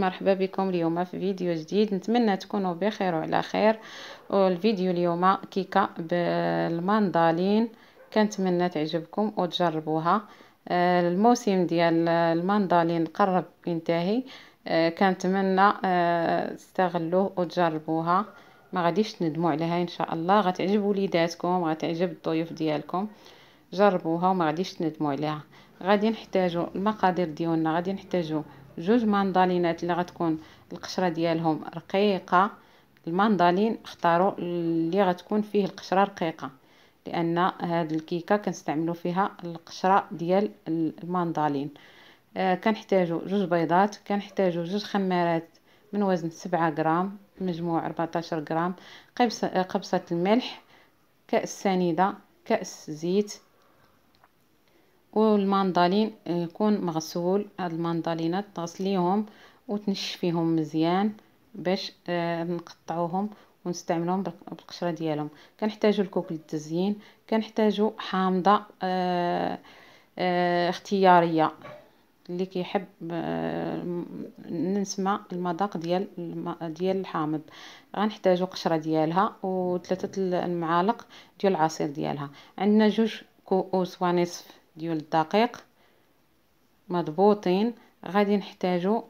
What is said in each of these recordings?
مرحبا بكم اليوم في فيديو جديد نتمنى تكونوا بخير وعلى خير والفيديو اليوم كيكه بالماندالين كنتمنى تعجبكم وتجربوها آه، الموسم ديال الماندالين قرب ينتهي آه، كنتمنى آه، تستغلوه وتجربوها ما غاديش ندموا عليها ان شاء الله غتعجب وليداتكم غتعجب الضيوف ديالكم جربوها وما غاديش تندموا عليها غادي نحتاجو المقادير ديالنا غادي نحتاجو جوج ماندالينات اللي غتكون القشره ديالهم رقيقه الماندالين اختاروا اللي غتكون فيه القشره رقيقه لان هاد الكيكه كنستعملوا فيها القشره ديال الماندالين آه كنحتاجو جوج بيضات كنحتاجو جوج خمارات من وزن سبعة غرام مجموع 14 غرام قبصه قبصه الملح كاس سنيده كاس زيت والماندالين آه، يكون مغسول هاد الماندالينات تغسليهم وتنشفيهم مزيان باش آه، نقطعوهم ونستعملهم بالقشره ديالهم كنحتاجو الكوك للتزيين كنحتاجو حامضه آه آه اختياريه اللي كيحب آه، نسمع المذاق ديال ديال الحامض غنحتاجو قشره ديالها وثلاثه المعالق ديال العصير ديالها عندنا جوج كؤوس ونصف ديال الدقيق مضبوطين غادي نحتاجو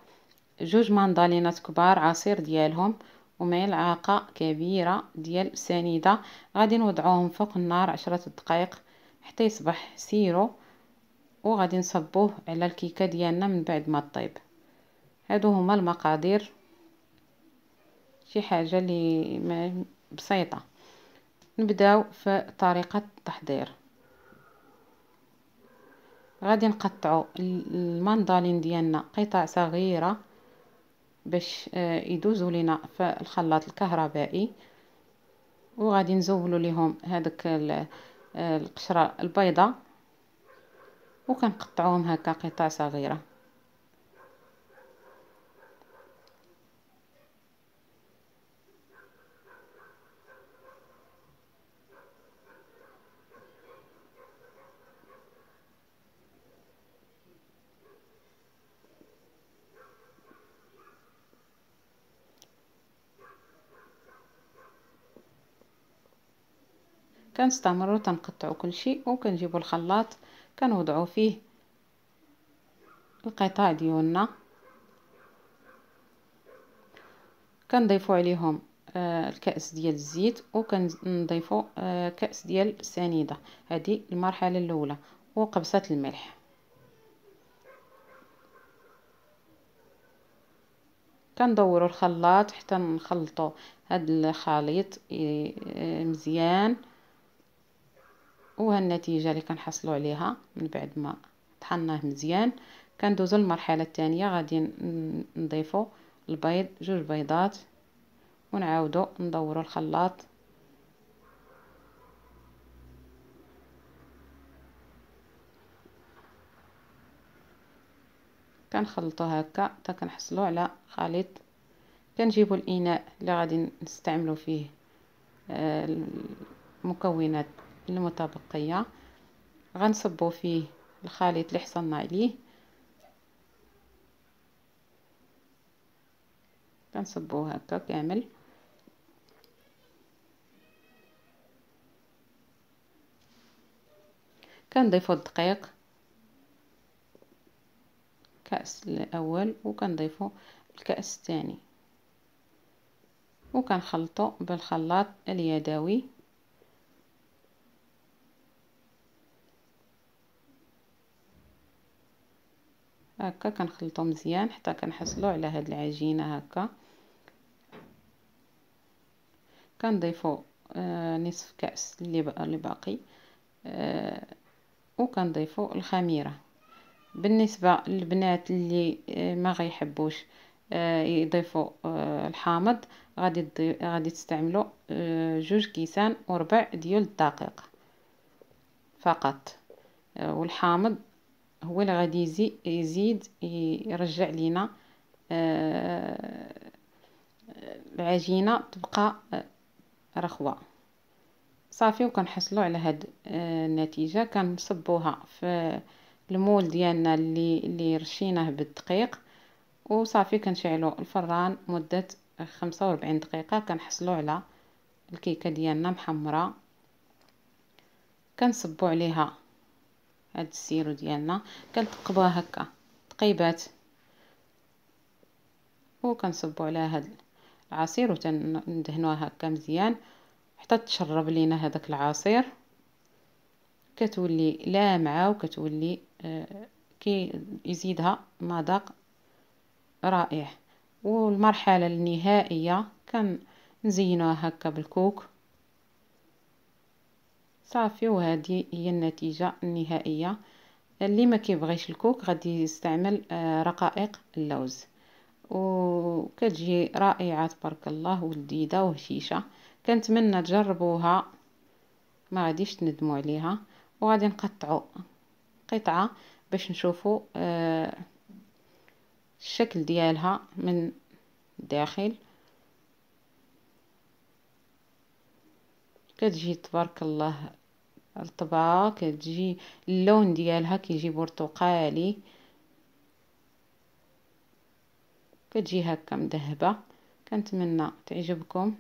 جوج مندالينات كبار عصير ديالهم وملعقه كبيره ديال سنيده غادي نوضعوهم فوق النار عشرة دقائق حتى يصبح سيرو وغادي نصبوه على الكيكه ديالنا من بعد ما طيب هادو هما المقادير شي حاجه اللي بسيطه نبداو في طريقه التحضير غادي نقطعو الماندالين ديالنا قطع صغيره باش آه، يدوزو لينا في الخلاط الكهربائي وغادي نزولو ليهم هذاك آه، القشره البيضاء وكنقطعوهم هكا قطع صغيره كنستمروا تنقطعوا كل شيء وكنجيبوا الخلاط كنوضعوا فيه القطع ديالنا كنضيفوا عليهم آه، الكأس ديال الزيت وكنضيفوا آه، كأس ديال السنيدة هذه المرحلة الأولى وقبصة الملح كندوروا الخلاط حتى نخلطوا هذا الخليط آه، مزيان وها النتيجه اللي كنحصلوا عليها من بعد ما طحناه مزيان كندوزو للمرحله الثانيه غادي نضيفو البيض جوج بيضات ونعاودو ندورو الخلاط كنخلطو هكا حتى كنحصلو على خليط كنجيبو الاناء اللي غادي نستعملو فيه آه، المكونات المتبقية غنصبو فيه الخليط اللي حصلنا عليه كنصبوه هكا كامل كنضيفو الدقيق الكأس الأول وكنضيفو الكأس الثاني وكنخلطو بالخلاط اليدوي هكا كنخلطو مزيان حتى كنحصلو على هاد العجينه هكا كنضيفو آه نصف كاس اللي اللي باقي آه وكنضيفو الخميره بالنسبه للبنات اللي آه ما غيحبوش آه، يضيفوا آه، الحامض غادي غادي تستعملوا آه، جوج كيسان وربع ديال الدقيق فقط والحامض هو اللي غادي يزي يزيد يرجع لينا آه، العجينه تبقى آه، رخوه صافي وكنحصلوا على هاد آه، النتيجه كنصبوها في المول ديالنا اللي اللي رشيناه بالدقيق وصافي كنشعلو الفران مده 45 دقيقه كنحصلوا على الكيكه ديالنا محمره كنصبوا عليها هاد السيرو ديالنا كنثقبوها هكا تقيبات وكنصبوا عليها هاد العصير وتندهنوها هكا مزيان حتى تشرب لينا هذاك العصير كتولي لامعه وكتولي آه كي يزيدها مذاق رائع والمرحله النهائيه كنزينوها هكا بالكوك صافي وهذه هي النتيجة النهائية اللي ما كيبغيش الكوك غادي يستعمل آه، رقائق اللوز وكتجي رائعة تبارك الله ولذيذة وهشيشة كنتمنى تجربوها ما غاديش تندموا عليها وغادي نقطعوا قطعة باش نشوفوا آه، الشكل ديالها من الداخل كتجي تبارك الله الطبعة كتجي اللون ديالها كيجي برتقالي كتجي هكا مذهبة كنتمنى تعجبكم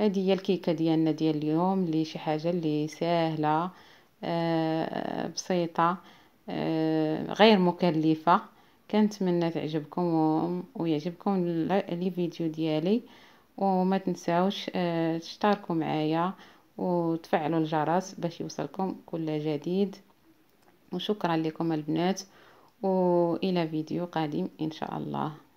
هذه هي الكيكه ديالنا ديال اليوم اللي شي حاجه اللي سهله آه بسيطه آه غير مكلفه كنتمنى تعجبكم ويعجبكم لي فيديو ديالي وما تنساوش آه، تشتركوا معايا وتفعلوا الجرس باش يوصلكم كل جديد وشكرا لكم البنات والى فيديو قادم ان شاء الله